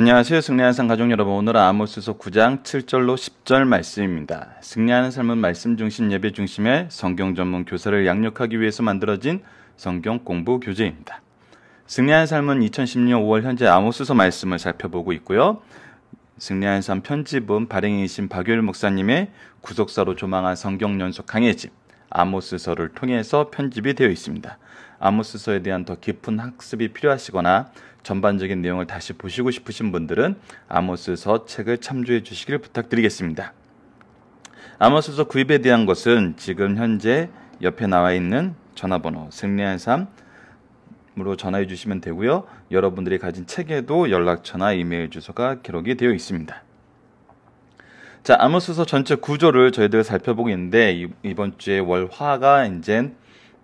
안녕하세요. 승리하는 삶 가족 여러분. 오늘은 아모스서 9장 7절로 10절 말씀입니다. 승리하는 삶은 말씀 중심 예배 중심의 성경 전문 교사를 양육하기 위해서 만들어진 성경 공부 교재입니다. 승리하는 삶은 2016년 5월 현재 아모스서 말씀을 살펴보고 있고요. 승리하는 삶 편집은 발행이신 박효일 목사님의 구속사로 조망한 성경 연속 강의집 아모스서를 통해서 편집이 되어 있습니다. 아모스서에 대한 더 깊은 학습이 필요하시거나 전반적인 내용을 다시 보시고 싶으신 분들은 아모스서 책을 참조해 주시길 부탁드리겠습니다. 아모스서 구입에 대한 것은 지금 현재 옆에 나와 있는 전화번호 승리한 삶으로 전화해 주시면 되고요. 여러분들이 가진 책에도 연락처나 이메일 주소가 기록이 되어 있습니다. 자, 아모스서 전체 구조를 저희들 살펴보고 있는데 이번 주에 월화가 이제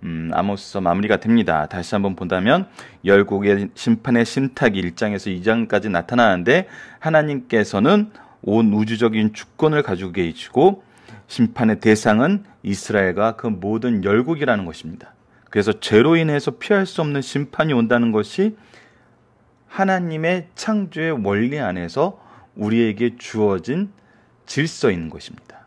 음, 아모스서 마무리가 됩니다. 다시 한번 본다면 열국의 심판의 심탁이 1장에서 2장까지 나타나는데 하나님께서는 온 우주적인 주권을 가지고 계시고 심판의 대상은 이스라엘과 그 모든 열국이라는 것입니다. 그래서 죄로 인해서 피할 수 없는 심판이 온다는 것이 하나님의 창조의 원리 안에서 우리에게 주어진 질서인 것입니다.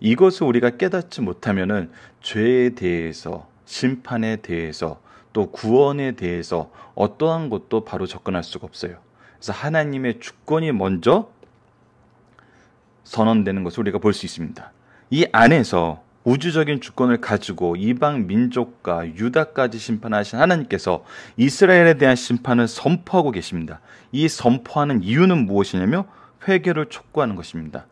이것을 우리가 깨닫지 못하면은 죄에 대해서 심판에 대해서 또 구원에 대해서 어떠한 것도 바로 접근할 수가 없어요. 그래서 하나님의 주권이 먼저 선언되는 것을 우리가 볼 수 있습니다. 이 안에서 우주적인 주권을 가지고 이방 민족과 유다까지 심판하신 하나님께서 이스라엘에 대한 심판을 선포하고 계십니다. 이 선포하는 이유는 무엇이냐며 회개를 촉구하는 것입니다.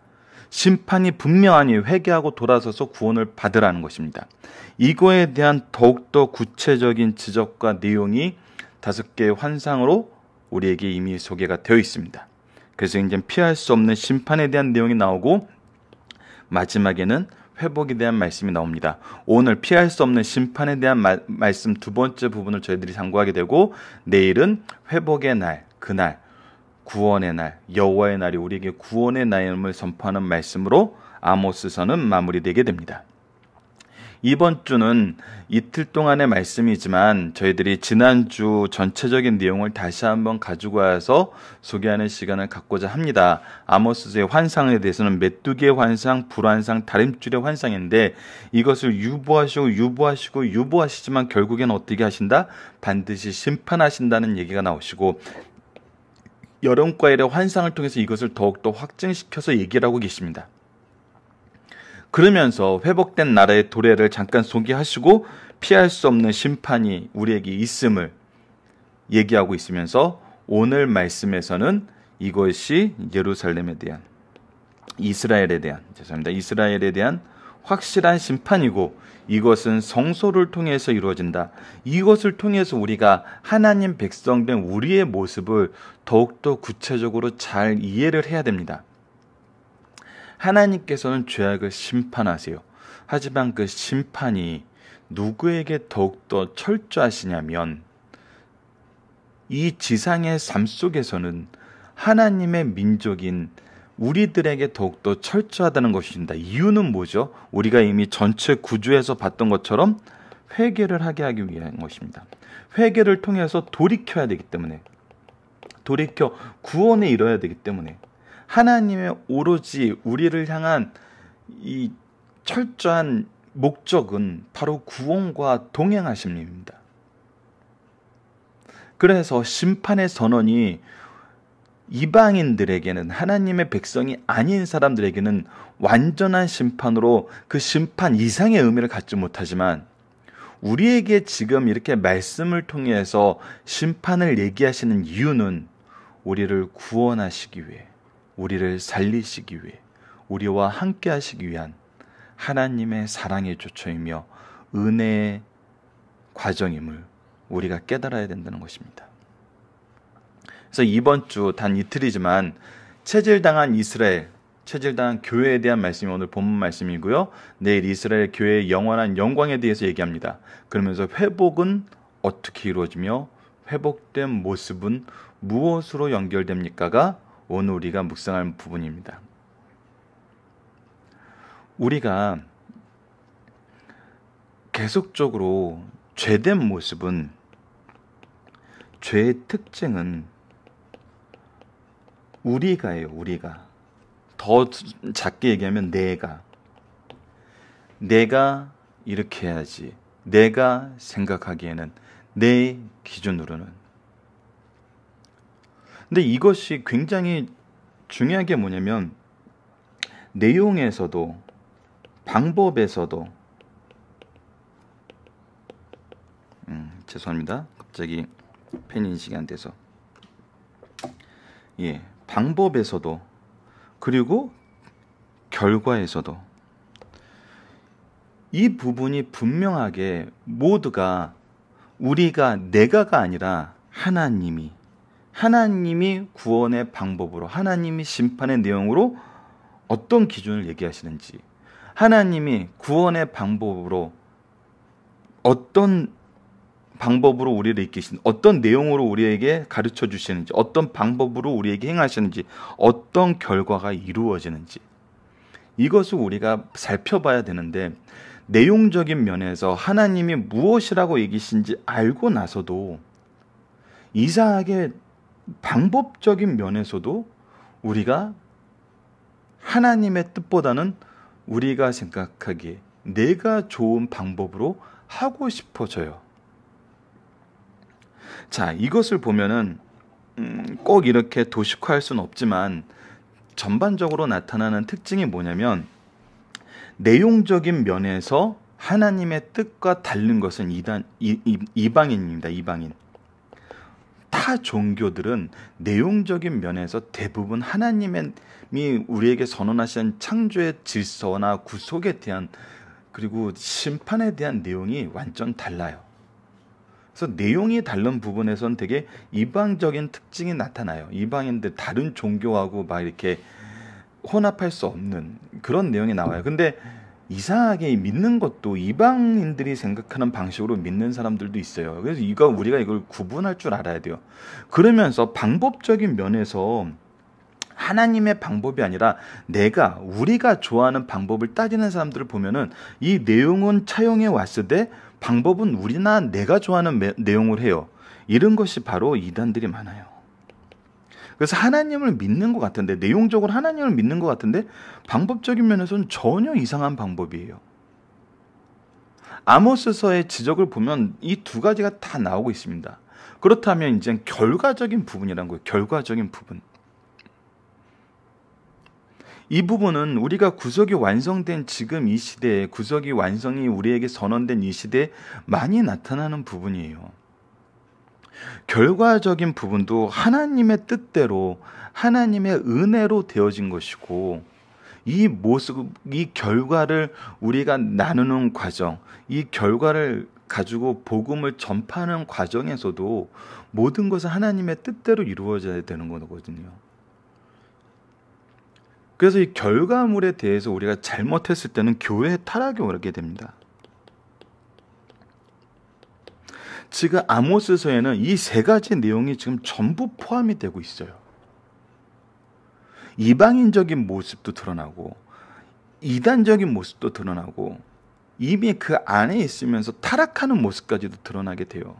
심판이 분명하니 회개하고 돌아서서 구원을 받으라는 것입니다. 이거에 대한 더욱더 구체적인 지적과 내용이 다섯 개의 환상으로 우리에게 이미 소개가 되어 있습니다. 그래서 이제 피할 수 없는 심판에 대한 내용이 나오고 마지막에는 회복에 대한 말씀이 나옵니다. 오늘 피할 수 없는 심판에 대한 마, 말씀 두 번째 부분을 저희들이 참고하게 되고 내일은 회복의 날, 그날 구원의 날, 여호와의 날이 우리에게 구원의 날임을 선포하는 말씀으로 아모스서는 마무리되게 됩니다. 이번 주는 이틀 동안의 말씀이지만 저희들이 지난주 전체적인 내용을 다시 한번 가지고 와서 소개하는 시간을 갖고자 합니다. 아모스의 환상에 대해서는 메뚜기의 환상, 불환상, 다림줄의 환상인데 이것을 유보하시고 유보하시고 유보하시지만 결국엔 어떻게 하신다? 반드시 심판하신다는 얘기가 나오시고 여름과일의 환상을 통해서 이것을 더욱더 확증시켜서 얘기를 하고 계십니다. 그러면서 회복된 나라의 도래를 잠깐 소개하시고 피할 수 없는 심판이 우리에게 있음을 얘기하고 있으면서 오늘 말씀에서는 이것이 예루살렘에 대한 이스라엘에 대한 죄송합니다. 이스라엘에 대한 확실한 심판이고 이것은 성소를 통해서 이루어진다. 이것을 통해서 우리가 하나님 백성 된 우리의 모습을 더욱더 구체적으로 잘 이해를 해야 됩니다. 하나님께서는 죄악을 심판하세요. 하지만 그 심판이 누구에게 더욱더 철저하시냐면 이 지상의 삶 속에서는 하나님의 민족인 우리들에게 더욱더 철저하다는 것입니다. 이유는 뭐죠? 우리가 이미 전체 구조에서 봤던 것처럼 회개를 하게 하기 위한 것입니다. 회개를 통해서 돌이켜야 되기 때문에 돌이켜 구원에 이뤄야 되기 때문에 하나님의 오로지 우리를 향한 이 철저한 목적은 바로 구원과 동행하심입니다. 그래서 심판의 선언이 이방인들에게는 하나님의 백성이 아닌 사람들에게는 완전한 심판으로 그 심판 이상의 의미를 갖지 못하지만 우리에게 지금 이렇게 말씀을 통해서 심판을 얘기하시는 이유는 우리를 구원하시기 위해, 우리를 살리시기 위해, 우리와 함께 하시기 위한 하나님의 사랑의 조처이며 은혜의 과정임을 우리가 깨달아야 된다는 것입니다. 그래서 이번 주 단 이틀이지만 체질당한 이스라엘, 체질당한 교회에 대한 말씀이 오늘 본문 말씀이고요. 내일 이스라엘 교회의 영원한 영광에 대해서 얘기합니다. 그러면서 회복은 어떻게 이루어지며 회복된 모습은 무엇으로 연결됩니까가 오늘 우리가 묵상할 부분입니다. 우리가 계속적으로 죄된 모습은 죄의 특징은 우리가예요, 우리가. 더 작게 얘기하면 내가. 내가 이렇게 해야지. 내가 생각하기에는 내 기준으로는. 근데 이것이 굉장히 중요한 게 뭐냐면 내용에서도 방법에서도 음, 죄송합니다. 갑자기 팬 인식이 안 돼서 예 방법에서도 그리고 결과에서도 이 부분이 분명하게 모두가 우리가 내가가 아니라 하나님이 하나님이 구원의 방법으로 하나님이 심판의 내용으로 어떤 기준을 얘기하시는지 하나님이 구원의 방법으로 어떤 방법으로 우리를 이끄시 어떤 내용으로 우리에게 가르쳐 주시는지 어떤 방법으로 우리에게 행하시는지 어떤 결과가 이루어지는지 이것을 우리가 살펴봐야 되는데 내용적인 면에서 하나님이 무엇이라고 얘기신지 알고 나서도 이상하게 방법적인 면에서도 우리가 하나님의 뜻보다는 우리가 생각하기에 내가 좋은 방법으로 하고 싶어져요. 자, 이것을 보면은 음, 꼭 이렇게 도식화할 수는 없지만 전반적으로 나타나는 특징이 뭐냐면 내용적인 면에서 하나님의 뜻과 다른 것은 이단, 이, 이, 방인입니다 이방인. 타 종교들은 내용적인 면에서 대부분 하나님이 우리에게 선언하신 창조의 질서나 구속에 대한 그리고 심판에 대한 내용이 완전 달라요. 그래서 내용이 다른 부분에선 되게 이방적인 특징이 나타나요. 이방인들 다른 종교하고 막 이렇게 혼합할 수 없는 그런 내용이 나와요. 근데 이상하게 믿는 것도 이방인들이 생각하는 방식으로 믿는 사람들도 있어요. 그래서 이거 우리가 이걸 구분할 줄 알아야 돼요. 그러면서 방법적인 면에서 하나님의 방법이 아니라 내가 우리가 좋아하는 방법을 따지는 사람들을 보면은 이 내용은 차용해 왔을 때 방법은 우리나 내가 좋아하는 매, 내용을 해요. 이런 것이 바로 이단들이 많아요. 그래서 하나님을 믿는 것 같은데 내용적으로 하나님을 믿는 것 같은데 방법적인 면에서는 전혀 이상한 방법이에요. 아모스서의 지적을 보면 이 두 가지가 다 나오고 있습니다. 그렇다면 이제 결과적인 부분이란 거예요. 결과적인 부분. 이 부분은 우리가 구석이 완성된 지금 이 시대에 구석이 완성이 우리에게 선언된 이 시대에 많이 나타나는 부분이에요. 결과적인 부분도 하나님의 뜻대로 하나님의 은혜로 되어진 것이고 이 모습 이 결과를 우리가 나누는 과정 이 결과를 가지고 복음을 전파하는 과정에서도 모든 것은 하나님의 뜻대로 이루어져야 되는 거거든요. 그래서 이 결과물에 대해서 우리가 잘못했을 때는 교회의 타락이 오게 르 됩니다. 지금 아모스서에는 이 세 가지 내용이 지금 전부 포함이 되고 있어요. 이방인적인 모습도 드러나고 이단적인 모습도 드러나고 이미 그 안에 있으면서 타락하는 모습까지도 드러나게 돼요.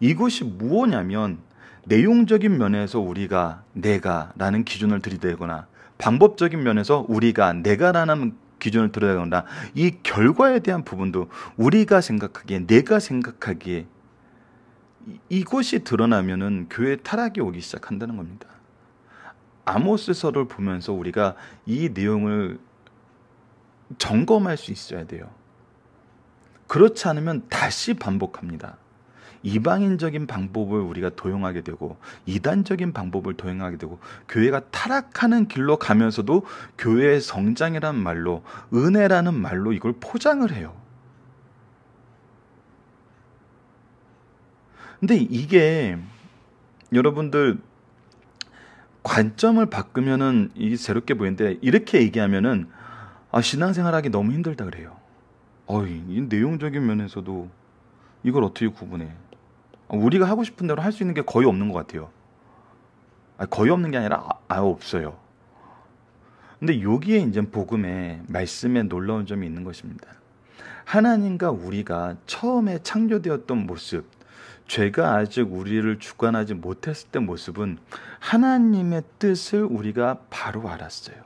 이것이 무엇냐면 내용적인 면에서 우리가 내가라는 기준을 들이대거나 방법적인 면에서 우리가 내가라는 기준을 들어야본다이 결과에 대한 부분도 우리가 생각하기에 내가 생각하기에 이것이 드러나면은 교회 타락이 오기 시작한다는 겁니다. 아모스서를 보면서 우리가 이 내용을 점검할 수 있어야 돼요. 그렇지 않으면 다시 반복합니다. 이방인적인 방법을 우리가 도용하게 되고 이단적인 방법을 도용하게 되고 교회가 타락하는 길로 가면서도 교회의 성장이란 말로 은혜라는 말로 이걸 포장을 해요. 근데 이게 여러분들 관점을 바꾸면은 이게 새롭게 보이는데 이렇게 얘기하면은 아 신앙생활하기 너무 힘들다 그래요. 어이 이 내용적인 면에서도 이걸 어떻게 구분해? 우리가 하고 싶은 대로 할 수 있는 게 거의 없는 것 같아요. 아, 거의 없는 게 아니라 아, 아예 없어요. 근데 여기에 이제 복음의 말씀에 놀라운 점이 있는 것입니다. 하나님과 우리가 처음에 창조되었던 모습, 죄가 아직 우리를 주관하지 못했을 때 모습은 하나님의 뜻을 우리가 바로 알았어요.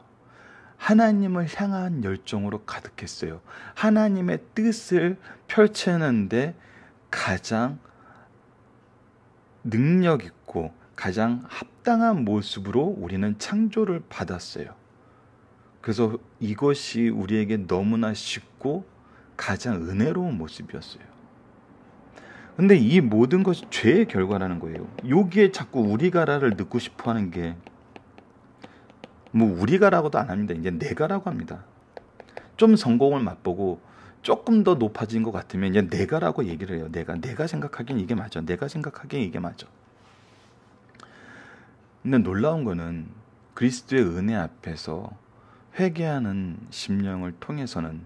하나님을 향한 열정으로 가득했어요. 하나님의 뜻을 펼치는데 가장 능력 있고 가장 합당한 모습으로 우리는 창조를 받았어요. 그래서 이것이 우리에게 너무나 쉽고 가장 은혜로운 모습이었어요. 근데 이 모든 것이 죄의 결과라는 거예요. 여기에 자꾸 우리가라를 넣고 싶어 하는 게 뭐 우리가라고도 안 합니다. 이제 내가라고 합니다. 좀 성공을 맛보고 조금 더 높아진 것 같으면 이제 내가라고 얘기를 해요. 내가 내가 생각하기엔 이게 맞아. 내가 생각하기엔 이게 맞아. 근데 놀라운 거는 그리스도의 은혜 앞에서 회개하는 심령을 통해서는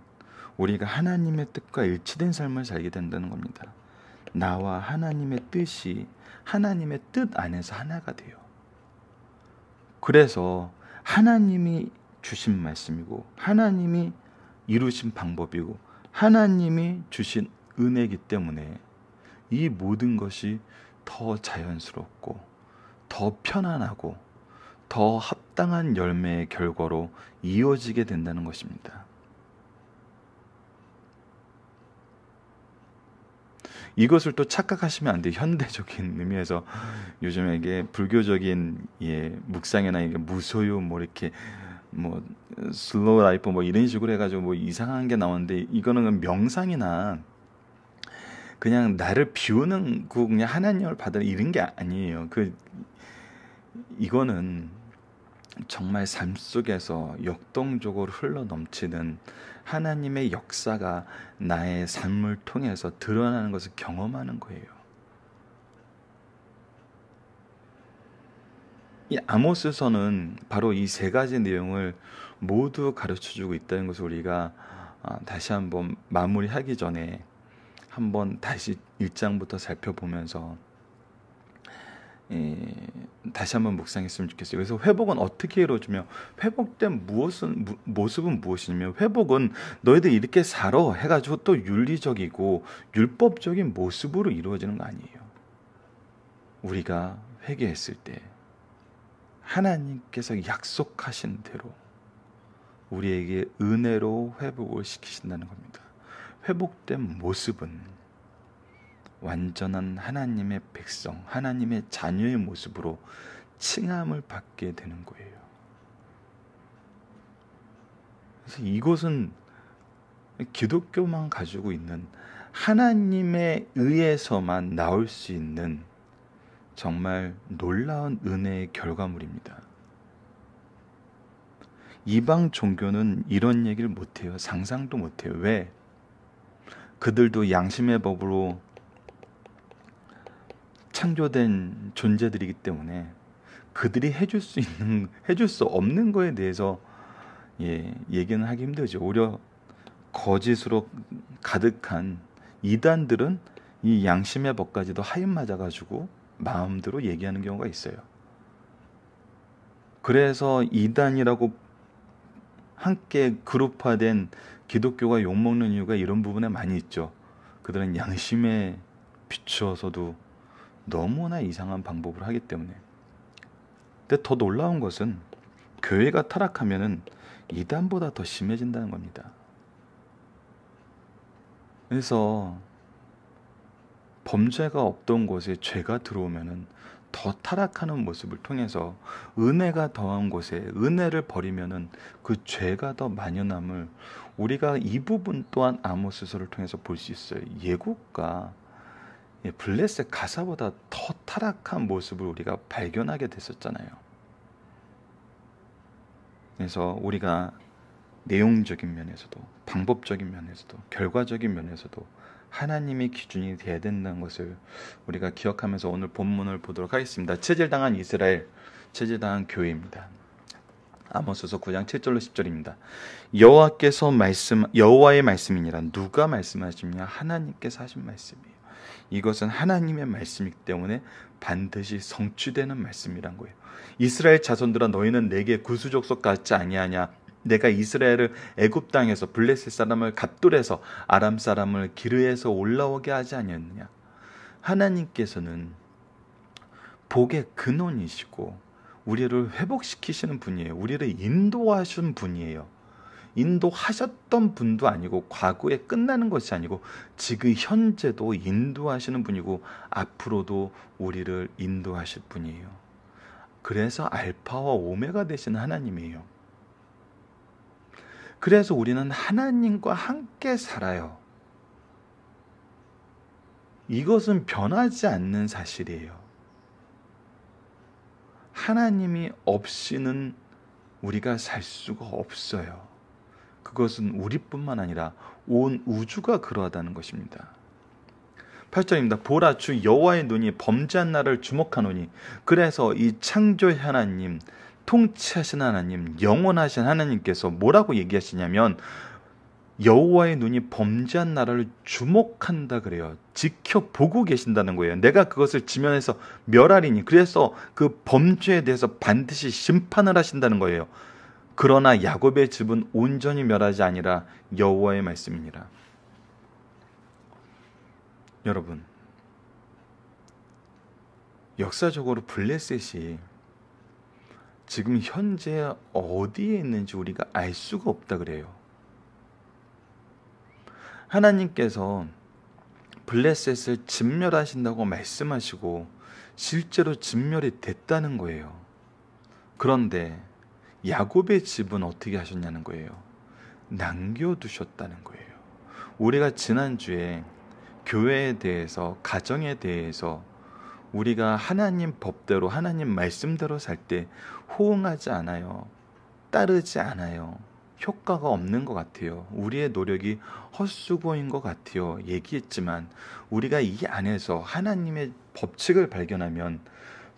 우리가 하나님의 뜻과 일치된 삶을 살게 된다는 겁니다. 나와 하나님의 뜻이 하나님의 뜻 안에서 하나가 돼요. 그래서 하나님이 주신 말씀이고 하나님이 이루신 방법이고 하나님이 주신 은혜이기 때문에 이 모든 것이 더 자연스럽고 더 편안하고 더 합당한 열매의 결과로 이어지게 된다는 것입니다. 이것을 또 착각하시면 안 돼요. 현대적인 의미에서 요즘에 이게 불교적인 예, 묵상이나 이게 무소유 뭐 이렇게 뭐 슬로우 라이프 뭐 이런 식으로 해가지고 뭐 이상한 게 나오는데 이거는 명상이나 그냥 나를 비우는 그 그냥 하나님을 받는 이런 게 아니에요. 그 이거는 정말 삶 속에서 역동적으로 흘러 넘치는 하나님의 역사가 나의 삶을 통해서 드러나는 것을 경험하는 거예요. 이 아모스서는 바로 이 세 가지 내용을 모두 가르쳐 주고 있다는 것을 우리가 아, 다시 한번 마무리하기 전에 한번 다시 일장부터 살펴보면서 다시 한번 묵상했으면 좋겠어요. 그래서 회복은 어떻게 이루어지며 회복된 무엇은 모습은 무엇이냐면 회복은 너희들 이렇게 살아 해가지고 또 윤리적이고 율법적인 모습으로 이루어지는 거 아니에요. 우리가 회개했을 때 하나님께서 약속하신 대로 우리에게 은혜로 회복을 시키신다는 겁니다. 회복된 모습은 완전한 하나님의 백성, 하나님의 자녀의 모습으로 칭함을 받게 되는 거예요. 그래서 이곳은 기독교만 가지고 있는 하나님에 의해서만 나올 수 있는 정말 놀라운 은혜의 결과물입니다. 이방 종교는 이런 얘기를 못해요. 상상도 못해요. 왜? 그들도 양심의 법으로 창조된 존재들이기 때문에 그들이 해줄 수 있는 해줄 수 없는 거에 대해서 예, 얘기는 하기 힘들죠. 오히려 거짓으로 가득한 이단들은 이 양심의 법까지도 하인 맞아가지고 마음대로 얘기하는 경우가 있어요. 그래서 이단이라고 함께 그룹화된 기독교가 욕먹는 이유가 이런 부분에 많이 있죠. 그들은 양심에 비추어서도 너무나 이상한 방법을 하기 때문에. 근데 더 놀라운 것은 교회가 타락하면은 이단보다 더 심해진다는 겁니다. 그래서 범죄가 없던 곳에 죄가 들어오면은 더 타락하는 모습을 통해서 은혜가 더한 곳에 은혜를 버리면은 그 죄가 더 만연함을 우리가 이 부분 또한 암호수서를 통해서 볼 수 있어요. 예국과 예, 블레셋 가사보다 더 타락한 모습을 우리가 발견하게 됐었잖아요. 그래서 우리가 내용적인 면에서도 방법적인 면에서도 결과적인 면에서도 하나님의 기준이 돼야 된다는 것을 우리가 기억하면서 오늘 본문을 보도록 하겠습니다. 체질당한 이스라엘, 체질당한 교회입니다. 아모스서 9장 7절로 10절입니다. 여호와께서 말씀 여호와의 말씀이니라 누가 말씀하십니까? 하나님께서 하신 말씀이에요. 이것은 하나님의 말씀이기 때문에 반드시 성취되는 말씀이란 거예요. 이스라엘 자손들아 너희는 내게 구수족속 같지 아니하냐 내가 이스라엘을 애굽 땅에서 블레셋 사람을 갑돌에서 아람 사람을 기르에서 올라오게 하지 아니었느냐. 하나님께서는 복의 근원이시고 우리를 회복시키시는 분이에요. 우리를 인도하신 분이에요. 인도하셨던 분도 아니고 과거에 끝나는 것이 아니고 지금 현재도 인도하시는 분이고 앞으로도 우리를 인도하실 분이에요. 그래서 알파와 오메가 되신 하나님이에요. 그래서 우리는 하나님과 함께 살아요. 이것은 변하지 않는 사실이에요. 하나님이 없이는 우리가 살 수가 없어요. 그것은 우리뿐만 아니라 온 우주가 그러하다는 것입니다. 8절입니다. 보라 주 여호와의 눈이 범죄한 나를 주목하노니 그래서 이 창조 하나님 통치하신 하나님, 영원하신 하나님께서 뭐라고 얘기하시냐면 여호와의 눈이 범죄한 나라를 주목한다 그래요. 지켜보고 계신다는 거예요. 내가 그것을 지면에서 멸하리니 그래서 그 범죄에 대해서 반드시 심판을 하신다는 거예요. 그러나 야곱의 집은 온전히 멸하지 아니라 여호와의 말씀이니라. 여러분, 역사적으로 블레셋이 지금 현재 어디에 있는지 우리가 알 수가 없다 그래요. 하나님께서 블레셋을 진멸하신다고 말씀하시고 실제로 진멸이 됐다는 거예요. 그런데 야곱의 집은 어떻게 하셨냐는 거예요. 남겨두셨다는 거예요. 우리가 지난주에 교회에 대해서, 가정에 대해서 우리가 하나님 법대로, 하나님 말씀대로 살때 호응하지 않아요. 따르지 않아요. 효과가 없는 것 같아요. 우리의 노력이 헛수고인 것 같아요. 얘기했지만 우리가 이 안에서 하나님의 법칙을 발견하면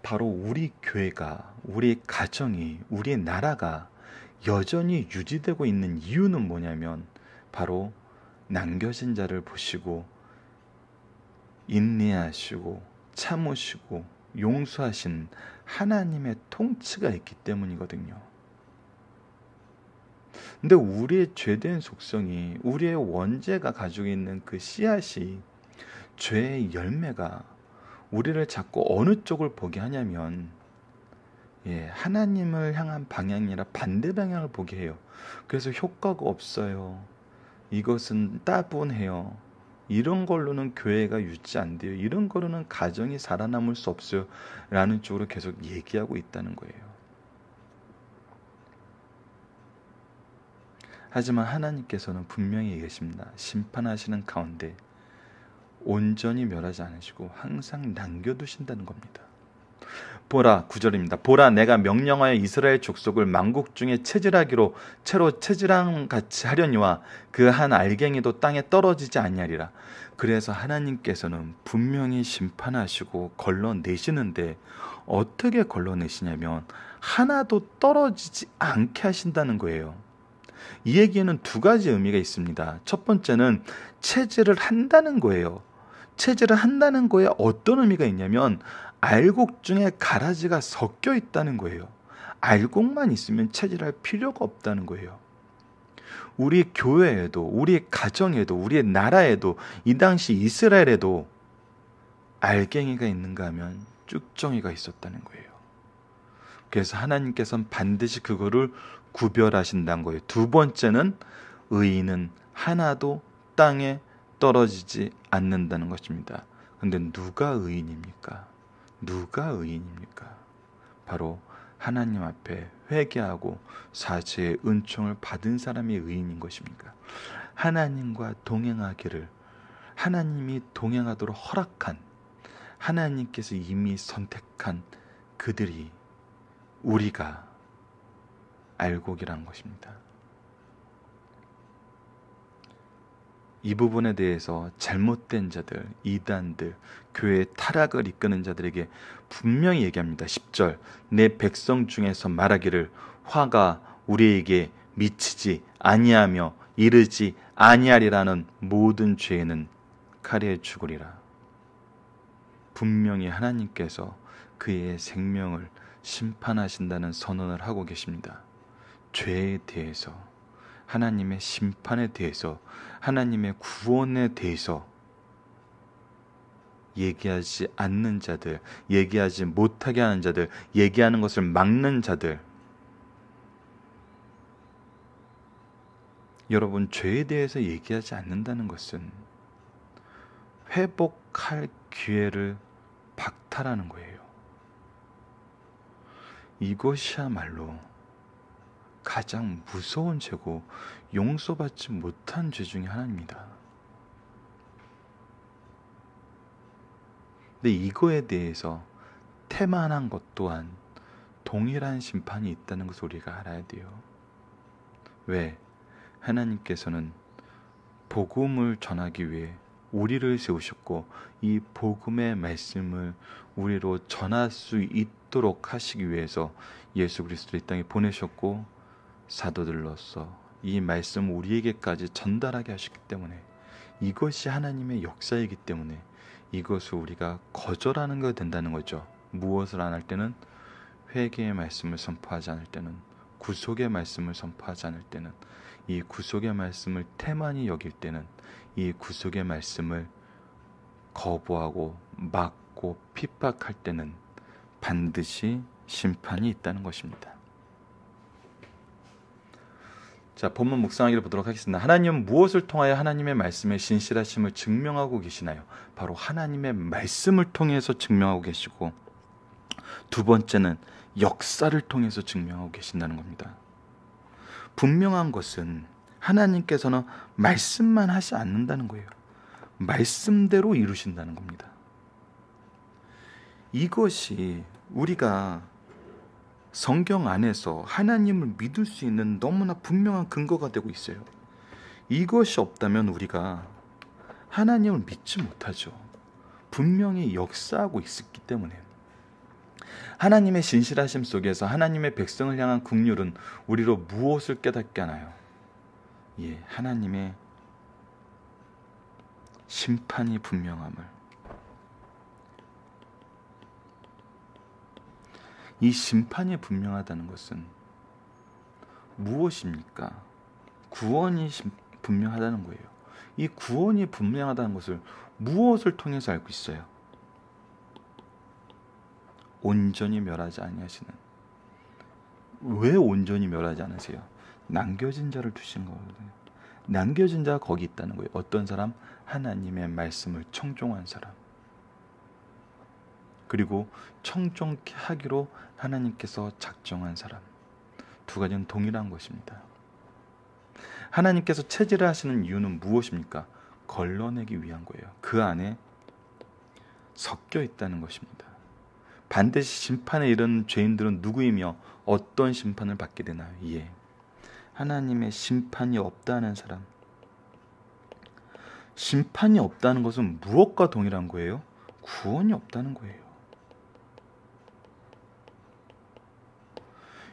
바로 우리 교회가, 우리 가정이, 우리 나라가 여전히 유지되고 있는 이유는 뭐냐면 바로 남겨진 자를 보시고 인내하시고 참으시고 용서하신 하나님의 통치가 있기 때문이거든요. 근데 우리의 죄된 속성이 우리의 원죄가 가지고 있는 그 씨앗이 죄의 열매가 우리를 자꾸 어느 쪽을 보게 하냐면 예, 하나님을 향한 방향이라 반대 방향을 보게 해요. 그래서 효과가 없어요. 이것은 따분해요. 이런 걸로는 교회가 유지 안 돼요. 이런 걸로는 가정이 살아남을 수 없어요. 라는 쪽으로 계속 얘기하고 있다는 거예요. 하지만 하나님께서는 분명히 계십니다. 심판하시는 가운데 온전히 멸하지 않으시고 항상 남겨두신다는 겁니다. 보라 구절입니다. 보라 내가 명령하여 이스라엘 족속을 만국 중에 체질하기로 채로 체질함 같이 하려니와 그 한 알갱이도 땅에 떨어지지 아니하리라. 그래서 하나님께서는 분명히 심판하시고 걸러내시는데 어떻게 걸러내시냐면 하나도 떨어지지 않게 하신다는 거예요. 이 얘기에는 두 가지 의미가 있습니다. 첫 번째는 체질을 한다는 거예요. 체질을 한다는 거에 어떤 의미가 있냐면 알곡 중에 가라지가 섞여 있다는 거예요. 알곡만 있으면 체질할 필요가 없다는 거예요. 우리 교회에도, 우리 가정에도, 우리 나라에도, 이 당시 이스라엘에도 알갱이가 있는가 하면 쭉정이가 있었다는 거예요. 그래서 하나님께서는 반드시 그거를 구별하신다는 거예요. 두 번째는 의인은 하나도 땅에 떨어지지 않는다는 것입니다. 근데 누가 의인입니까? 누가 의인입니까? 바로 하나님 앞에 회개하고 사죄의 은총을 받은 사람이 의인인 것입니다. 하나님과 동행하기를 하나님이 동행하도록 허락한 하나님께서 이미 선택한 그들이 우리가 알곡이란 것입니다. 이 부분에 대해서 잘못된 자들, 이단들, 교회의 타락을 이끄는 자들에게 분명히 얘기합니다. 10절. 내 백성 중에서 말하기를 화가 우리에게 미치지 아니하며 이르지 아니하리라는 모든 죄는 칼에 죽으리라. 분명히 하나님께서 그의 생명을 심판하신다는 선언을 하고 계십니다. 죄에 대해서, 하나님의 심판에 대해서 하나님의 구원에 대해서 얘기하지 않는 자들, 얘기하지 못하게 하는 자들, 얘기하는 것을 막는 자들. 여러분, 죄에 대해서 얘기하지 않는다는 것은 회복할 기회를 박탈하는 거예요. 이것이야말로 가장 무서운 죄고 용서받지 못한 죄 중에 하나입니다. 근데 이거에 대해서 태만한 것 또한 동일한 심판이 있다는 것을 우리가 알아야 돼요. 왜? 하나님께서는 복음을 전하기 위해 우리를 세우셨고 이 복음의 말씀을 우리로 전할 수 있도록 하시기 위해서 예수 그리스도를 이 땅에 보내셨고 사도들로서 이 말씀 우리에게까지 전달하게 하셨기 때문에 이것이 하나님의 역사이기 때문에 이것을 우리가 거절하는 거 된다는 거죠. 무엇을 안 할 때는 회개의 말씀을 선포하지 않을 때는 구속의 말씀을 선포하지 않을 때는 이 구속의 말씀을 태만히 여길 때는 이 구속의 말씀을 거부하고 막고 핍박할 때는 반드시 심판이 있다는 것입니다. 자, 본문 묵상하기를 보도록 하겠습니다. 하나님은 무엇을 통하여 하나님의 말씀의 진실하심을 증명하고 계시나요? 바로 하나님의 말씀을 통해서 증명하고 계시고 두 번째는 역사를 통해서 증명하고 계신다는 겁니다. 분명한 것은 하나님께서는 말씀만 하지 않는다는 거예요. 말씀대로 이루신다는 겁니다. 이것이 우리가 성경 안에서 하나님을 믿을 수 있는 너무나 분명한 근거가 되고 있어요. 이것이 없다면 우리가 하나님을 믿지 못하죠. 분명히 역사하고 있었기 때문에. 하나님의 진실하심 속에서 하나님의 백성을 향한 긍휼은 우리로 무엇을 깨닫게 하나요? 예, 하나님의 심판이 분명함을 이 심판이 분명하다는 것은 무엇입니까? 구원이 분명하다는 거예요. 이 구원이 분명하다는 것을 무엇을 통해서 알고 있어요? 온전히 멸하지 아니하시는 왜 온전히 멸하지 않으세요? 남겨진 자를 두신 거거든요. 남겨진 자가 거기 있다는 거예요. 어떤 사람? 하나님의 말씀을 청종한 사람. 그리고 청정케 하기로 하나님께서 작정한 사람. 두 가지는 동일한 것입니다. 하나님께서 체질을 하시는 이유는 무엇입니까? 걸러내기 위한 거예요. 그 안에 섞여 있다는 것입니다. 반드시 심판에 이른 죄인들은 누구이며 어떤 심판을 받게 되나요? 예. 하나님의 심판이 없다는 사람. 심판이 없다는 것은 무엇과 동일한 거예요? 구원이 없다는 거예요.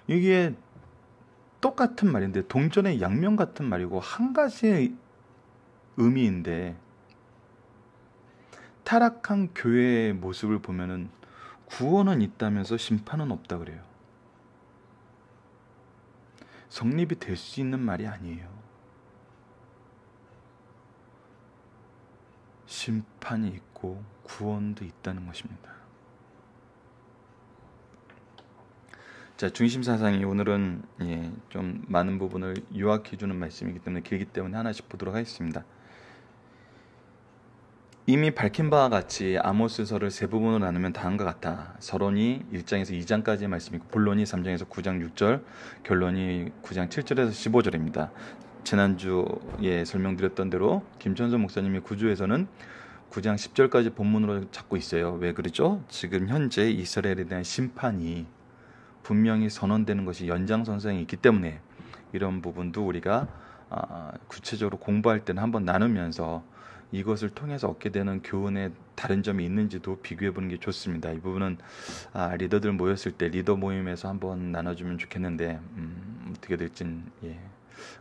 이게 똑같은 말인데 동전의 양면 같은 말이고 한 가지의 의미인데 타락한 교회의 모습을 보면은 구원은 있다면서 심판은 없다 그래요. 성립이 될 수 있는 말이 아니에요. 심판이 있고 구원도 있다는 것입니다. 자 중심 사상이 오늘은 예, 좀 많은 부분을 요약해 주는 말씀이기 때문에 길기 때문에 하나씩 보도록 하겠습니다. 이미 밝힌 바와 같이 아모스서를 세 부분으로 나누면 다음과 같다. 서론이 1장에서 2장까지의 말씀이고 본론이 3장에서 9장 6절, 결론이 9장 7절에서 15절입니다. 지난주에 설명드렸던 대로 김천수 목사님이 구주에서는 9장 10절까지 본문으로 잡고 있어요. 왜 그러죠? 지금 현재 이스라엘에 대한 심판이 분명히 선언되는 것이 연장선상에 있기 때문에 이런 부분도 우리가 아, 구체적으로 공부할 때는 한번 나누면서 이것을 통해서 얻게 되는 교훈의 다른 점이 있는지도 비교해 보는 게 좋습니다. 이 부분은 아, 리더들 모였을 때 리더 모임에서 한번 나눠주면 좋겠는데 음, 어떻게 될진 예,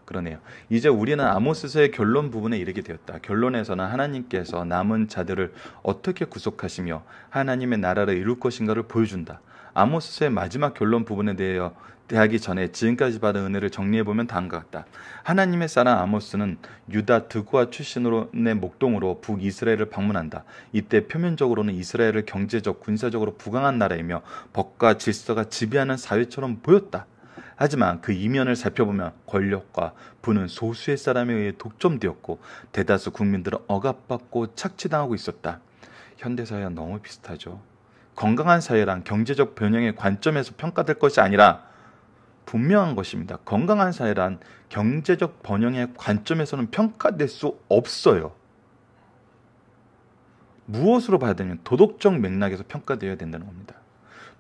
그러네요. 이제 우리는 아모스서의 결론 부분에 이르게 되었다. 결론에서는 하나님께서 남은 자들을 어떻게 구속하시며 하나님의 나라를 이룰 것인가를 보여준다. 아모스의 마지막 결론 부분에 대하여 대하기 전에 지금까지 받은 은혜를 정리해보면 다음과 같다. 하나님의 사람 아모스는 유다 드구아 출신으로의 목동으로 북이스라엘을 방문한다. 이때 표면적으로는 이스라엘을 경제적, 군사적으로 부강한 나라이며 법과 질서가 지배하는 사회처럼 보였다. 하지만 그 이면을 살펴보면 권력과 부는 소수의 사람에 의해 독점되었고 대다수 국민들은 억압받고 착취당하고 있었다. 현대사회와 너무 비슷하죠. 건강한 사회란 경제적 변형의 관점에서 평가될 것이 아니라 분명한 것입니다. 건강한 사회란 경제적 번영의 관점에서는 평가될 수 없어요. 무엇으로 봐야 되냐면 도덕적 맥락에서 평가되어야 된다는 겁니다.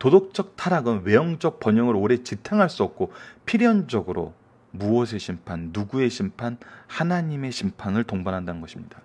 도덕적 타락은 외형적 번영을 오래 지탱할 수 없고 필연적으로 무엇의 심판, 누구의 심판, 하나님의 심판을 동반한다는 것입니다.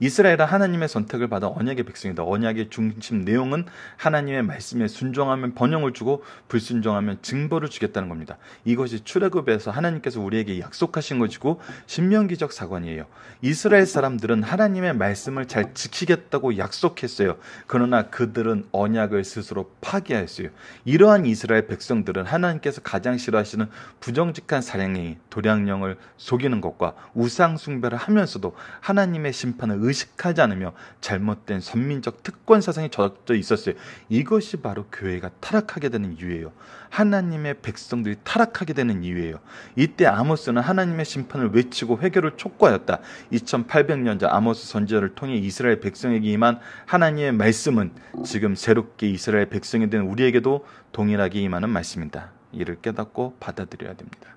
이스라엘은 하나님의 선택을 받아 언약의 백성이다. 언약의 중심 내용은 하나님의 말씀에 순종하면 번영을 주고 불순종하면 증거를 주겠다는 겁니다. 이것이 출애굽에서 하나님께서 우리에게 약속하신 것이고 신명기적 사관이에요. 이스라엘 사람들은 하나님의 말씀을 잘 지키겠다고 약속했어요. 그러나 그들은 언약을 스스로 파괴하였어요 이러한 이스라엘 백성들은 하나님께서 가장 싫어하시는 부정직한 사냥이 도량령을 속이는 것과 우상 숭배를 하면서도 하나님의 심판을 의식하지 않으며 잘못된 선민적 특권 사상에 젖어 있었어요. 이것이 바로 교회가 타락하게 되는 이유예요. 하나님의 백성들이 타락하게 되는 이유예요. 이때 아모스는 하나님의 심판을 외치고 회개를 촉구하였다. 2800년 전 아모스 선지자를 통해 이스라엘 백성에게 임한 하나님의 말씀은 지금 새롭게 이스라엘 백성이 된 우리에게도 동일하게 임하는 말씀이다. 이를 깨닫고 받아들여야 됩니다.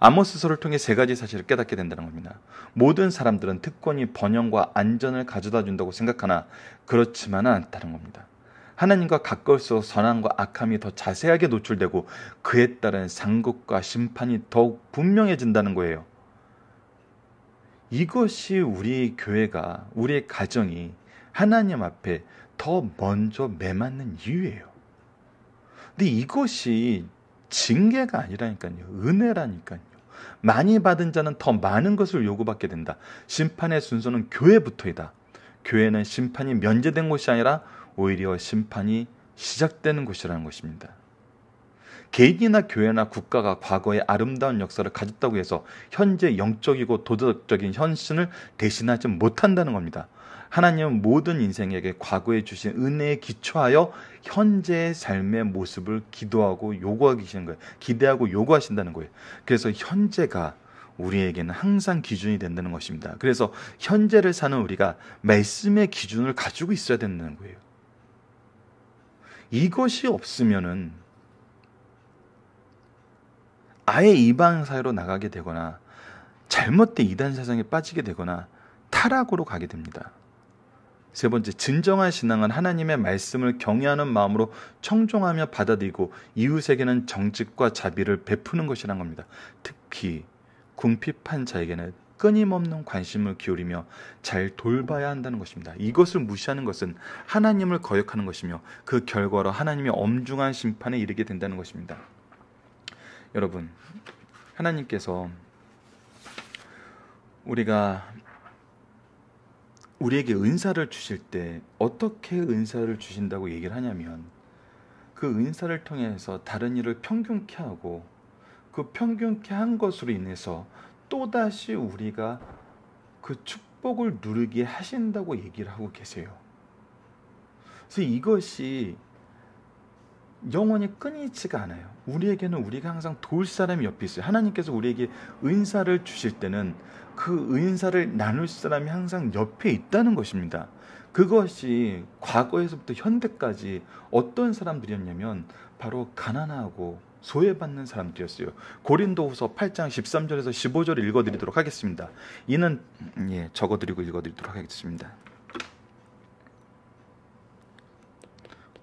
아모스서를 통해 세 가지 사실을 깨닫게 된다는 겁니다. 모든 사람들은 특권이 번영과 안전을 가져다 준다고 생각하나 그렇지만은 않다는 겁니다. 하나님과 가까울수록 선함과 악함이 더 자세하게 노출되고 그에 따른 상급과 심판이 더욱 분명해진다는 거예요. 이것이 우리 교회가 우리의 가정이 하나님 앞에 더 먼저 매맞는 이유예요. 근데 이것이 징계가 아니라니까요. 은혜라니까요. 많이 받은 자는 더 많은 것을 요구받게 된다. 심판의 순서는 교회부터이다. 교회는 심판이 면제된 곳이 아니라 오히려 심판이 시작되는 곳이라는 것입니다. 개인이나 교회나 국가가 과거의 아름다운 역사를 가졌다고 해서 현재 영적이고 도덕적인 현신을 대신하지 못한다는 겁니다. 하나님은 모든 인생에게 과거에 주신 은혜에 기초하여 현재의 삶의 모습을 기도하고 요구하시는 기 거예요. 기대하고 요구하신다는 거예요. 그래서 현재가 우리에게는 항상 기준이 된다는 것입니다. 그래서 현재를 사는 우리가 말씀의 기준을 가지고 있어야 된다는 거예요. 이것이 없으면은 아예 이방 사회로 나가게 되거나 잘못된 이단 사상에 빠지게 되거나 타락으로 가게 됩니다. 세 번째, 진정한 신앙은 하나님의 말씀을 경외하는 마음으로 청종하며 받아들이고 이웃에게는 정직과 자비를 베푸는 것이란 겁니다. 특히 궁핍한 자에게는 끊임없는 관심을 기울이며 잘 돌봐야 한다는 것입니다. 이것을 무시하는 것은 하나님을 거역하는 것이며 그 결과로 하나님의 엄중한 심판에 이르게 된다는 것입니다. 여러분, 하나님께서 우리가 우리에게 은사를 주실 때 어떻게 은사를 주신다고 얘기를 하냐면 그 은사를 통해서 다른 일을 평균케 하고 그 평균케 한 것으로 인해서 또다시 우리가 그 축복을 누르게 하신다고 얘기를 하고 계세요. 그래서 이것이 영원히 끊이지가 않아요. 우리에게는 우리가 항상 돌 사람이 옆에 있어요. 하나님께서 우리에게 은사를 주실 때는 그 은사를 나눌 사람이 항상 옆에 있다는 것입니다. 그것이 과거에서부터 현대까지 어떤 사람들이었냐면 바로 가난하고 소외받는 사람들이었어요. 고린도후서 8장 13절에서 15절을 읽어드리도록 하겠습니다. 이는 음, 예, 적어드리고 읽어드리도록 하겠습니다.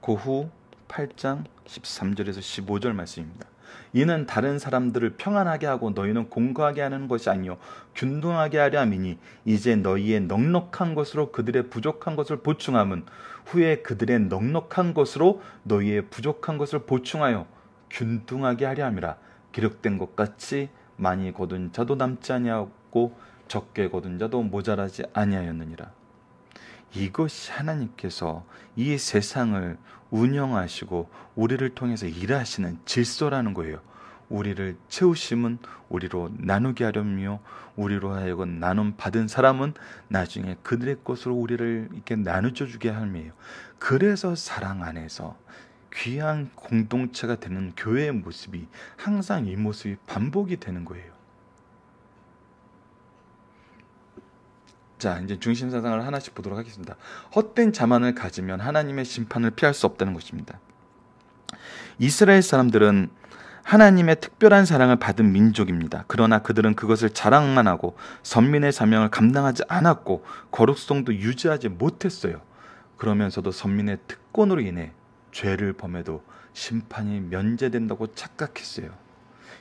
고후 8장 13절에서 15절 말씀입니다. 이는 다른 사람들을 평안하게 하고 너희는 공고하게 하는 것이 아니요 균등하게 하려 함이니 이제 너희의 넉넉한 것으로 그들의 부족한 것을 보충함은 후에 그들의 넉넉한 것으로 너희의 부족한 것을 보충하여 균등하게 하려 함이라 기록된 것 같이 많이 거둔 자도 남지 아니하고 적게 거둔 자도 모자라지 아니하였느니라 이것이 하나님께서 이 세상을 운영하시고 우리를 통해서 일하시는 질서라는 거예요. 우리를 채우심은 우리로 나누게 하려며 우리로 하여금 나눔 받은 사람은 나중에 그들의 것으로 우리를 이렇게 나누어 주게 함이 그래서 사랑 안에서 귀한 공동체가 되는 교회의 모습이 항상 이 모습이 반복이 되는 거예요. 자, 이제 중심 사상을 하나씩 보도록 하겠습니다. 헛된 자만을 가지면 하나님의 심판을 피할 수 없다는 것입니다. 이스라엘 사람들은 하나님의 특별한 사랑을 받은 민족입니다. 그러나 그들은 그것을 자랑만 하고 선민의 사명을 감당하지 않았고 거룩성도 유지하지 못했어요. 그러면서도 선민의 특권으로 인해 죄를 범해도 심판이 면제된다고 착각했어요.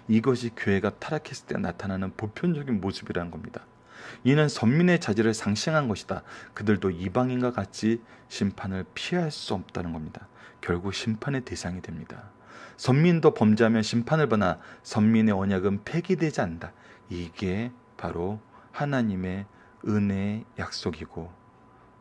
이것이 교회가 타락했을 때 나타나는 보편적인 모습이라는 겁니다. 이는 선민의 자질을 상실한 것이다. 그들도 이방인과 같이 심판을 피할 수 없다는 겁니다. 결국 심판의 대상이 됩니다. 선민도 범죄하면 심판을 받아 선민의 언약은 폐기되지 않는다. 이게 바로 하나님의 은혜의 약속이고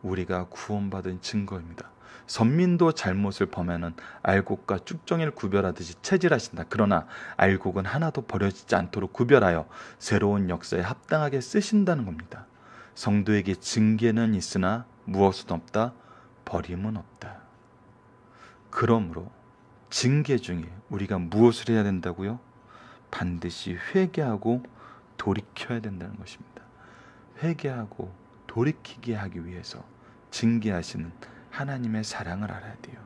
우리가 구원받은 증거입니다. 선민도 잘못을 범하는 알곡과 쭉정이를 구별하듯이 체질하신다. 그러나 알곡은 하나도 버려지지 않도록 구별하여 새로운 역사에 합당하게 쓰신다는 겁니다. 성도에게 징계는 있으나 무엇은 없다. 버림은 없다. 그러므로 징계 중에 우리가 무엇을 해야 된다고요? 반드시 회개하고 돌이켜야 된다는 것입니다. 회개하고 돌이키게 하기 위해서 징계하시는 하나님의 사랑을 알아야 돼요.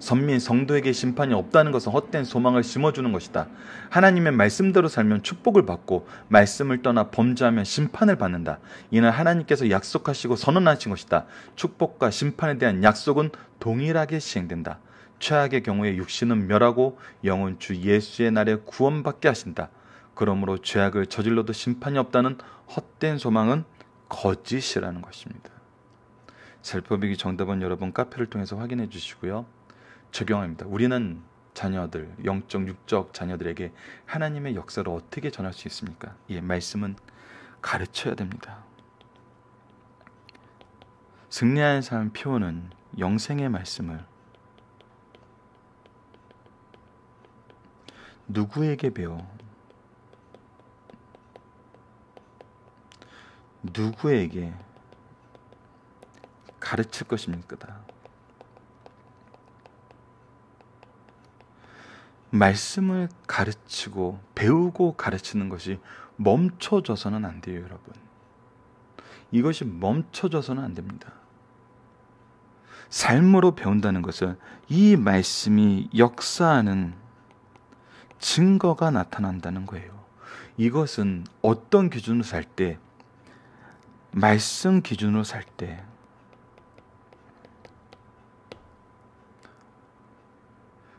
선민 성도에게 심판이 없다는 것은 헛된 소망을 심어주는 것이다. 하나님의 말씀대로 살면 축복을 받고 말씀을 떠나 범죄하면 심판을 받는다. 이는 하나님께서 약속하시고 선언하신 것이다. 축복과 심판에 대한 약속은 동일하게 시행된다. 최악의 경우에 육신은 멸하고 영은 주 예수의 날에 구원받게 하신다. 그러므로 죄악을 저질러도 심판이 없다는 헛된 소망은 거짓이라는 것입니다. 셀프비기 정답은 여러분 카페를 통해서 확인해 주시고요. 적용합니다. 우리는 자녀들, 영적, 육적 자녀들에게 하나님의 역사를 어떻게 전할 수 있습니까? 예, 말씀은 가르쳐야 됩니다. 승리하는 삶 표현은 영생의 말씀을 누구에게 배워? 누구에게 가르칠 것입니까? 말씀을 가르치고 배우고 가르치는 것이 멈춰져서는 안 돼요, 여러분. 이것이 멈춰져서는 안 됩니다. 삶으로 배운다는 것은 이 말씀이 역사하는 증거가 나타난다는 거예요. 이것은 어떤 기준으로 살 때, 말씀 기준으로 살 때,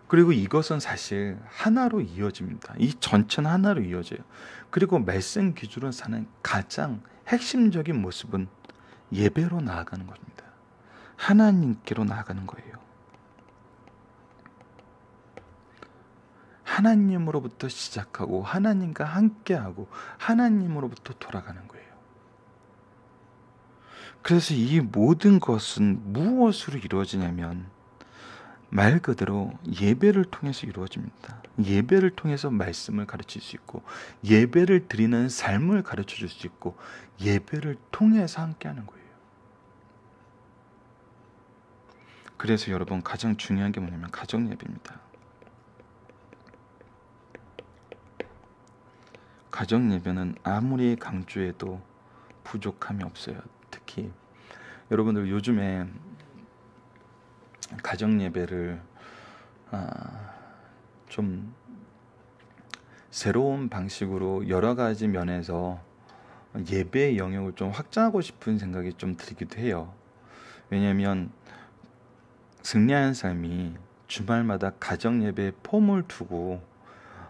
그리고 이것은 사실 하나로 이어집니다. 이전체 하나로 이어져요. 그리고 말씀 기준으로 사는 가장 핵심적인 모습은 예배로 나아가는 겁니다. 하나님께로 나아가는 거예요. 하나님으로부터 시작하고 하나님과 함께하고 하나님으로부터 돌아가는 거예요. 그래서 이 모든 것은 무엇으로 이루어지냐면 말 그대로 예배를 통해서 이루어집니다. 예배를 통해서 말씀을 가르칠 수 있고, 예배를 드리는 삶을 가르쳐 줄 수 있고, 예배를 통해서 함께 하는 거예요. 그래서 여러분, 가장 중요한 게 뭐냐면 가정 예배입니다. 가정 예배는 아무리 강조해도 부족함이 없어요. 특히 여러분들 요즘에 가정 예배를 아, 좀 새로운 방식으로 여러 가지 면에서 예배 영역을 좀 확장하고 싶은 생각이 좀 들기도 해요. 왜냐하면 승리하는 삶이 주말마다 가정 예배에 폼을 두고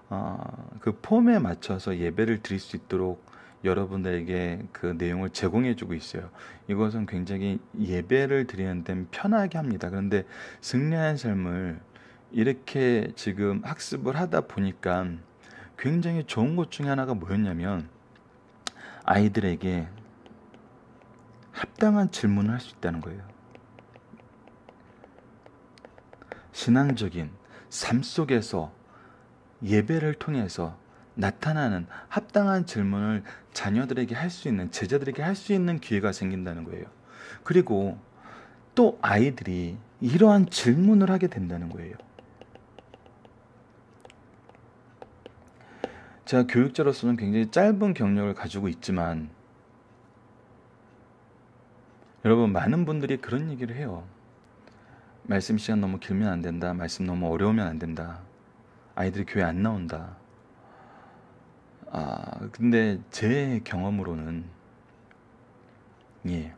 어, 그 폼에 맞춰서 예배를 드릴 수 있도록 여러분들에게 그 내용을 제공해주고 있어요. 이것은 굉장히 예배를 드리는 데는 편하게 합니다. 그런데 승리한 삶을 이렇게 지금 학습을 하다 보니까 굉장히 좋은 것 중에 하나가 뭐였냐면 아이들에게 합당한 질문을 할 수 있다는 거예요. 신앙적인 삶 속에서 예배를 통해서 나타나는 합당한 질문을 자녀들에게 할 수 있는 제자들에게 할 수 있는 기회가 생긴다는 거예요. 그리고 또 아이들이 이러한 질문을 하게 된다는 거예요. 제가 교육자로서는 굉장히 짧은 경력을 가지고 있지만 여러분 많은 분들이 그런 얘기를 해요. 말씀 시간 너무 길면 안 된다. 말씀 너무 어려우면 안 된다. 아이들이 교회 안 나온다. 아, 근데 제 경험으로는, 예.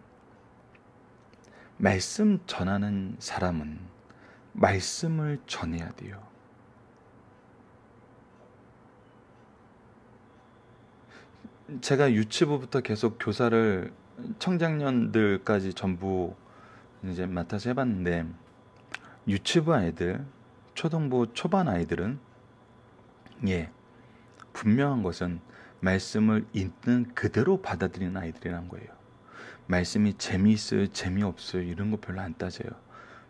말씀 전하는 사람은 말씀을 전해야 돼요. 제가 유치부부터 계속 교사를 청장년들까지 전부 이제 맡아서 해봤는데 유치부 아이들, 초등부 초반 아이들은 예 분명한 것은 말씀을 있는 그대로 받아들이는 아이들이란 거예요. 말씀이 재미있어요, 재미없어요, 이런 거 별로 안 따져요.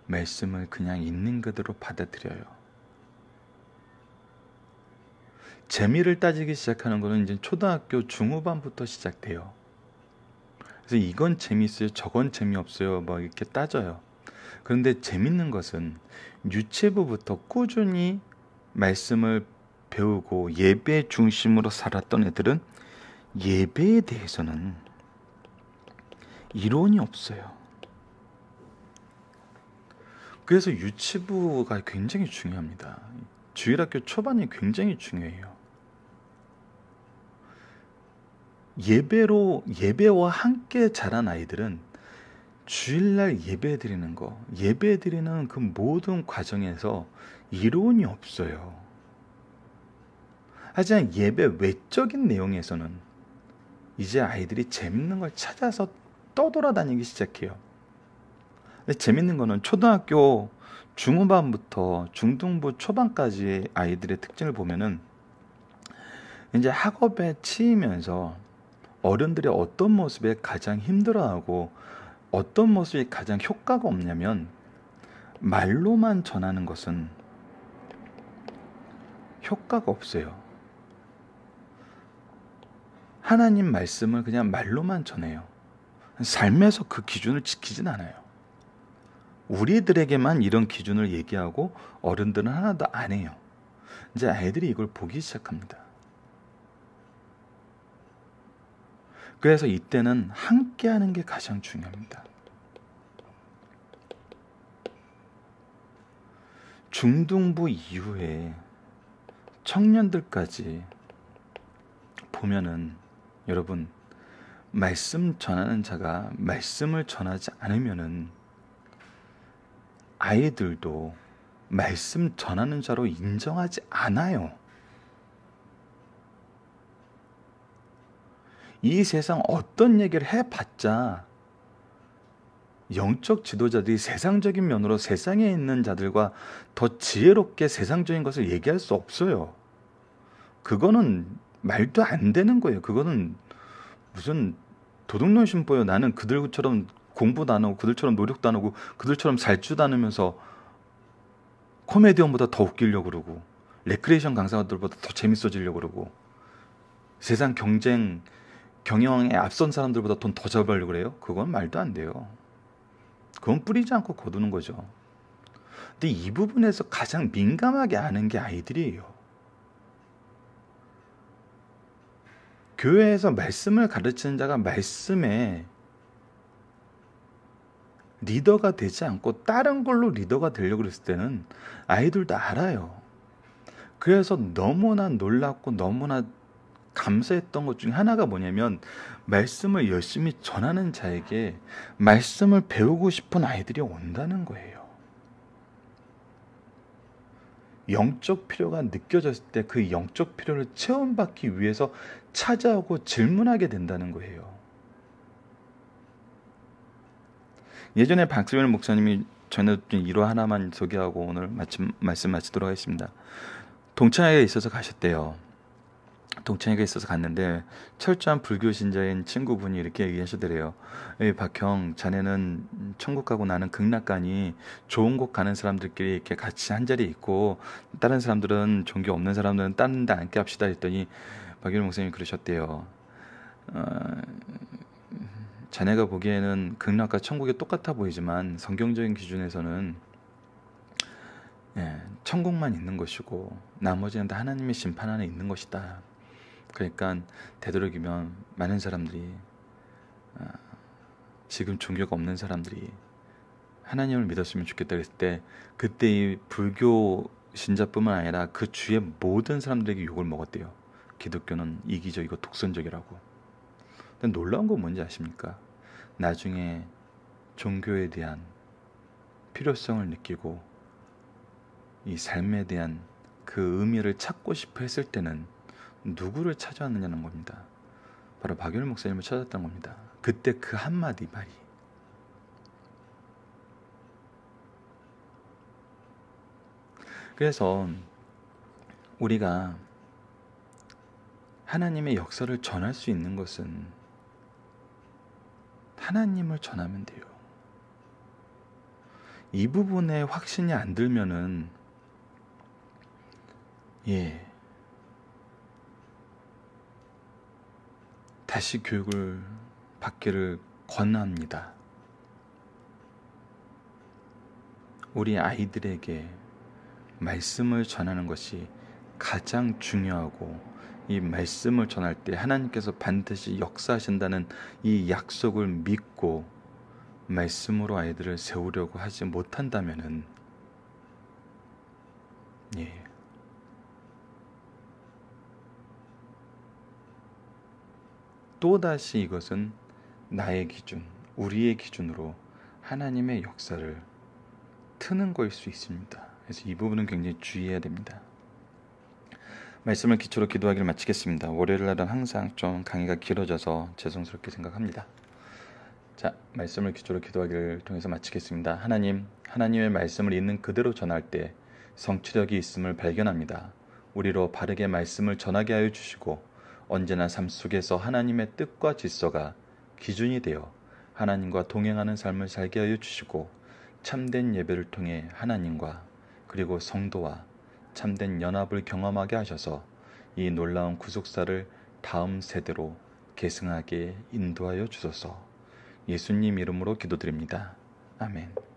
말씀을 그냥 있는 그대로 받아들여요. 재미를 따지기 시작하는 거는 이제 초등학교 중후반부터 시작돼요. 그래서 이건 재미있어요, 저건 재미없어요, 막 뭐 이렇게 따져요. 그런데 재밌는 것은 유치부부터 꾸준히 말씀을 배우고 예배 중심으로 살았던 애들은 예배에 대해서는 이론이 없어요. 그래서 유치부가 굉장히 중요합니다. 주일학교 초반이 굉장히 중요해요. 예배로 예배와 함께 자란 아이들은 주일날 예배 드리는 거, 예배 드리는 그 모든 과정에서 이론이 없어요. 하지만 예배 외적인 내용에서는 이제 아이들이 재밌는 걸 찾아서 떠돌아다니기 시작해요. 재밌는 거는 초등학교 중후반부터 중등부 초반까지 아이들의 특징을 보면은 이제 학업에 치이면서 어른들이 어떤 모습에 가장 힘들어하고 어떤 모습이 가장 효과가 없냐면 말로만 전하는 것은 효과가 없어요. 하나님 말씀을 그냥 말로만 전해요. 삶에서 그 기준을 지키진 않아요. 우리들에게만 이런 기준을 얘기하고 어른들은 하나도 안 해요. 이제 아이들이 이걸 보기 시작합니다. 그래서 이때는 함께 하는 게 가장 중요합니다. 중등부 이후에 청년들까지 보면은 여러분 말씀 전하는 자가 말씀을 전하지 않으면은 아이들도 말씀 전하는 자로 인정하지 않아요. 이 세상 어떤 얘기를 해봤자 영적 지도자들이 세상적인 면으로 세상에 있는 자들과 더 지혜롭게 세상적인 것을 얘기할 수 없어요. 그거는 말도 안 되는 거예요. 그거는 무슨 도둑놈 심보요 나는 그들처럼 공부도 안 하고 그들처럼 노력도 안 하고 그들처럼 잘주 다니면서 코미디언보다 더 웃기려고 그러고 레크레이션 강사들보다 더 재밌어지려고 그러고 세상 경쟁 경영에 앞선 사람들보다 돈 더 잡으려고 그래요? 그건 말도 안 돼요. 그건 뿌리지 않고 거두는 거죠. 근데 이 부분에서 가장 민감하게 아는 게 아이들이에요. 교회에서 말씀을 가르치는 자가 말씀에 리더가 되지 않고 다른 걸로 리더가 되려고 했을 때는 아이들도 알아요. 그래서 너무나 놀랍고 너무나 감사했던 것 중에 하나가 뭐냐면 말씀을 열심히 전하는 자에게 말씀을 배우고 싶은 아이들이 온다는 거예요. 영적 필요가 느껴졌을 때 그 영적 필요를 체험받기 위해서 찾아오고 질문하게 된다는 거예요. 예전에 박수현 목사님이 전해줬던 일화 하나만 소개하고 오늘 말씀 마치도록 하겠습니다. 동창회에 있어서 가셨대요. 동창회가 있어서 갔는데 철저한 불교 신자인 친구분이 이렇게 얘기하시더래요. 에이, 예, 박형, 자네는 천국 가고 나는 극락 가니 좋은 곳 가는 사람들끼리 이렇게 같이 한 자리에 있고 다른 사람들은 종교 없는 사람들은 다른 데 앉게 합시다 했더니 박윤호 목사님이 그러셨대요. 어, 자네가 보기에는 극락과 천국이 똑같아 보이지만 성경적인 기준에서는 예, 천국만 있는 것이고 나머지는 다 하나님의 심판 안에 있는 것이다. 그러니까 되도록이면 많은 사람들이 어, 지금 종교가 없는 사람들이 하나님을 믿었으면 좋겠다 그랬을 때 그때 이 불교 신자뿐만 아니라 그 주의 모든 사람들에게 욕을 먹었대요. 기독교는 이기적이고 독선적이라고. 근데 놀라운 건 뭔지 아십니까? 나중에 종교에 대한 필요성을 느끼고 이 삶에 대한 그 의미를 찾고 싶어 했을 때는 누구를 찾아왔느냐는 겁니다. 바로 박열 윤 목사님을 찾았던 겁니다. 그때 그 한마디 말이 그래서 우리가 하나님의 역사를 전할 수 있는 것은 하나님을 전하면 돼요. 이 부분에 확신이 안 들면은 예. 다시 교육을 받기를 권합니다. 우리 아이들에게 말씀을 전하는 것이 가장 중요하고 이 말씀을 전할 때 하나님께서 반드시 역사하신다는 이 약속을 믿고 말씀으로 아이들을 세우려고 하지 못한다면은 예. 또다시 이것은 나의 기준, 우리의 기준으로 하나님의 역사를 트는 거일 수 있습니다. 그래서 이 부분은 굉장히 주의해야 됩니다. 말씀을 기초로 기도하기를 마치겠습니다. 월요일 날은 항상 좀 강의가 길어져서 죄송스럽게 생각합니다. 자, 말씀을 기초로 기도하기를 통해서 마치겠습니다. 하나님, 하나님의 말씀을 있는 그대로 전할 때 성취력이 있음을 발견합니다. 우리로 바르게 말씀을 전하게 하여 주시고 언제나 삶 속에서 하나님의 뜻과 질서가 기준이 되어 하나님과 동행하는 삶을 살게 하여 주시고 참된 예배를 통해 하나님과 그리고 성도와 참된 연합을 경험하게 하셔서 이 놀라운 구속사를 다음 세대로 계승하게 인도하여 주소서 예수님 이름으로 기도드립니다. 아멘.